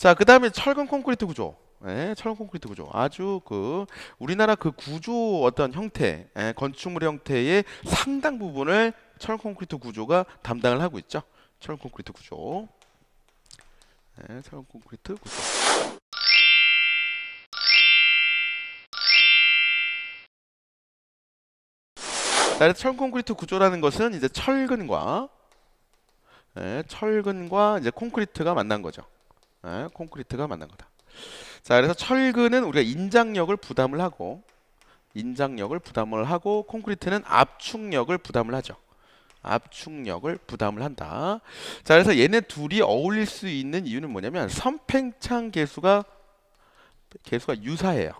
자, 그 다음에 철근 콘크리트 구조. 예, 철근 콘크리트 구조. 아주 그 우리나라 그 구조 어떤 형태, 예, 건축물 형태의 상당 부분을 철근 콘크리트 구조가 담당을 하고 있죠. 철근 콘크리트 구조. 예, 철근 콘크리트 구조. 자, 철근 콘크리트 구조라는 것은 이제 철근과 예, 철근과 이제 콘크리트가 만난 거죠. 네, 콘크리트가 만난 거다. 자, 그래서 철근은 우리가 인장력을 부담을 하고 인장력을 부담을 하고 콘크리트는 압축력을 부담을 하죠. 압축력을 부담을 한다. 자, 그래서 얘네 둘이 어울릴 수 있는 이유는 뭐냐면 선팽창 개수가 개수가 유사해요.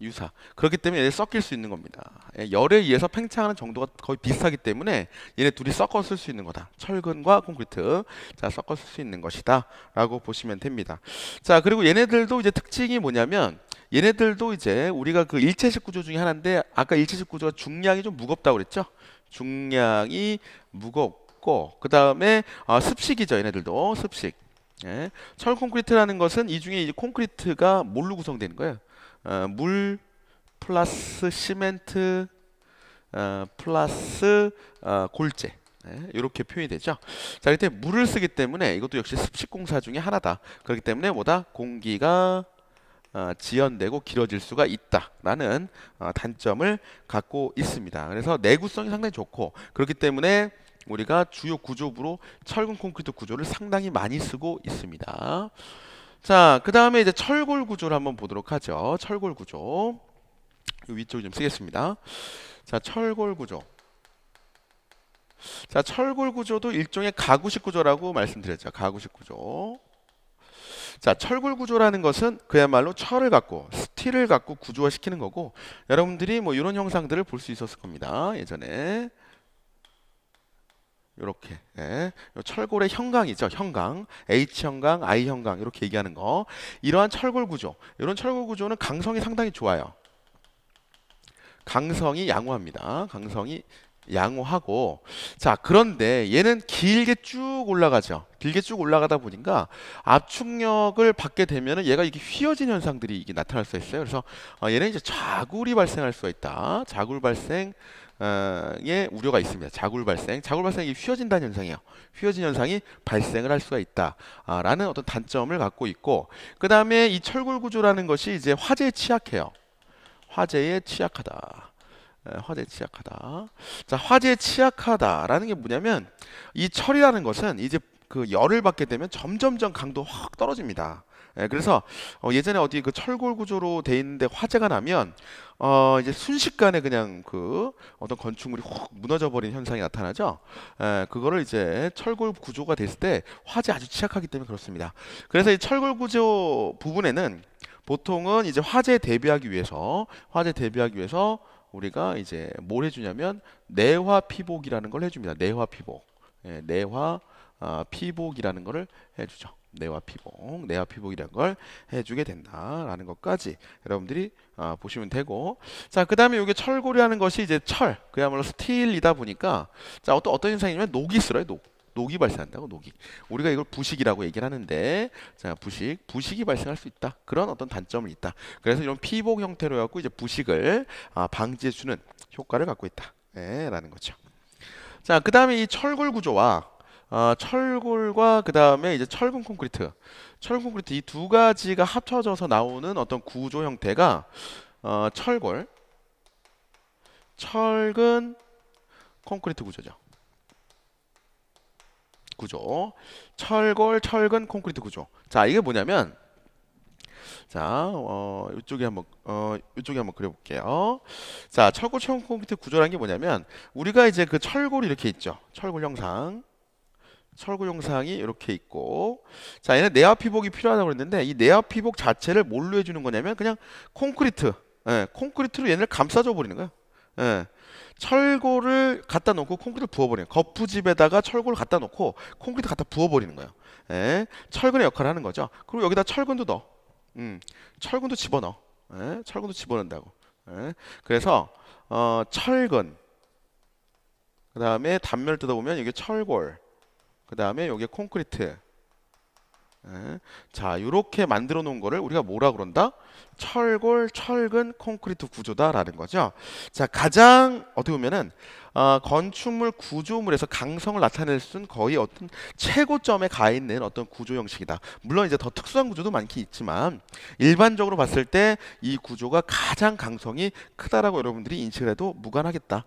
유사. 그렇기 때문에 얘네 섞일 수 있는 겁니다. 예, 열에 의해서 팽창하는 정도가 거의 비슷하기 때문에 얘네 둘이 섞어 쓸 수 있는 거다. 철근과 콘크리트. 자, 섞어 쓸 수 있는 것이다. 라고 보시면 됩니다. 자, 그리고 얘네들도 이제 특징이 뭐냐면 얘네들도 이제 우리가 그 일체식 구조 중에 하나인데 아까 일체식 구조가 중량이 좀 무겁다고 그랬죠? 중량이 무겁고 그 다음에 어, 아, 습식이죠 얘네들도 습식 예. 철 콘크리트라는 것은 이 중에 이제 콘크리트가 뭘로 구성되는 거예요? 어, 물 플러스 시멘트 어, 플러스 어, 골재 네, 예, 이렇게 표현이 되죠. 자, 이때 물을 쓰기 때문에 이것도 역시 습식 공사 중의 하나다. 그렇기 때문에 뭐다 공기가 어, 지연되고 길어질 수가 있다라는 어, 단점을 갖고 있습니다. 그래서 내구성이 상당히 좋고 그렇기 때문에 우리가 주요 구조부로 철근 콘크리트 구조를 상당히 많이 쓰고 있습니다. 자, 그 다음에 이제 철골 구조를 한번 보도록 하죠. 철골 구조. 위쪽에좀 쓰겠습니다. 자, 철골 구조. 자, 철골 구조도 일종의 가구식 구조라고 말씀드렸죠. 가구식 구조. 자, 철골 구조라는 것은 그야말로 철을 갖고 스틸을 갖고 구조화시키는 거고 여러분들이 뭐 이런 형상들을 볼 수 있었을 겁니다. 예전에. 이렇게 예. 철골의 형광이죠. 형광, H 형광, I 형광 이렇게 얘기하는 거. 이러한 철골 구조, 이런 철골 구조는 강성이 상당히 좋아요. 강성이 양호합니다. 강성이 양호하고 자 그런데 얘는 길게 쭉 올라가죠. 길게 쭉 올라가다 보니까 압축력을 받게 되면은 얘가 이게 렇 휘어진 현상들이 이게 나타날 수 있어요. 그래서 어, 얘는 이제 자굴이 발생할 수가 있다. 자굴 발생 의 우려가 있습니다. 자굴 발생. 자굴 발생이 휘어진다는 현상이에요. 휘어진 현상이 발생을 할 수가 있다라는 어떤 단점을 갖고 있고 그다음에 이 철골 구조라는 것이 이제 화재에 취약해요. 화재에 취약하다. 화재에 취약하다. 자, 화재에 취약하다라는 게 뭐냐면 이 철이라는 것은 이제 그 열을 받게 되면 점점점 강도 확 떨어집니다. 예, 그래서 네. 어, 예전에 어디 그 철골 구조로 돼 있는데 화재가 나면 어 이제 순식간에 그냥 그 어떤 건축물이 훅 무너져 버린 현상이 나타나죠. 예, 그거를 이제 철골 구조가 됐을 때 화재 아주 취약하기 때문에 그렇습니다. 그래서 이 철골 구조 부분에는 보통은 이제 화재 대비하기 위해서 화재 대비하기 위해서 우리가 이제 뭘 해주냐면 내화 피복이라는 걸 해줍니다. 내화 피복, 예, 내화 어, 피복이라는 것을 해주죠. 내와 피복, 내와 피복이라는 걸 해주게 된다라는 것까지 여러분들이 어, 보시면 되고 자그 다음에 이게 철고리하는 것이 이제 철 그야말로 스틸이다 보니까 자 어떤 어떤 현상이냐면 녹이 슬어요 녹 녹이 발생한다고 녹이 우리가 이걸 부식이라고 얘기를 하는데 자 부식 부식이 발생할 수 있다 그런 어떤 단점이 있다 그래서 이런 피복 형태로 갖고 이제 부식을 아, 방지해 주는 효과를 갖고 있다 네, 라는 거죠 자그 다음에 이 철골 구조와 아, 철골과 그 다음에 이제 철근 콘크리트, 철근 콘크리트 이 두 가지가 합쳐져서 나오는 어떤 구조 형태가 어, 철골, 철근 콘크리트 구조죠. 구조, 철골, 철근 콘크리트 구조. 자, 이게 뭐냐면 자, 어, 이쪽에 한번 어, 이쪽에 한번 그려볼게요. 자, 철골 철근 콘크리트 구조란게 뭐냐면 우리가 이제 그 철골이 이렇게 있죠. 철골 형상. 설구 영상이 이렇게 있고 자 얘는 내화 피복이 필요하다고 그랬는데 이 내화 피복 자체를 뭘로 해주는 거냐면 그냥 콘크리트 예, 콘크리트로 얘네를 감싸줘 버리는 거예요 예. 철골을 갖다 놓고 콘크리트 부어버리는 거푸집에다가 철골을 갖다 놓고 콘크리트 갖다 부어버리는 거예요 예. 철근의 역할을 하는 거죠 그리고 여기다 철근도 넣어 음, 철근도 집어넣어 예. 철근도 집어넣는다고 예. 그래서 어, 철근 그 다음에 단면을 뜯어보면 이게 철골 그 다음에 여기에 콘크리트 네. 자 이렇게 만들어 놓은 거를 우리가 뭐라 그런다? 철골 철근 콘크리트 구조다라는 거죠 자 가장 어떻게 보면은 어, 건축물 구조물에서 강성을 나타낼 수는 거의 어떤 최고점에 가 있는 어떤 구조 형식이다 물론 이제 더 특수한 구조도 많긴 있지만 일반적으로 봤을 때 이 구조가 가장 강성이 크다라고 여러분들이 인식을 해도 무관하겠다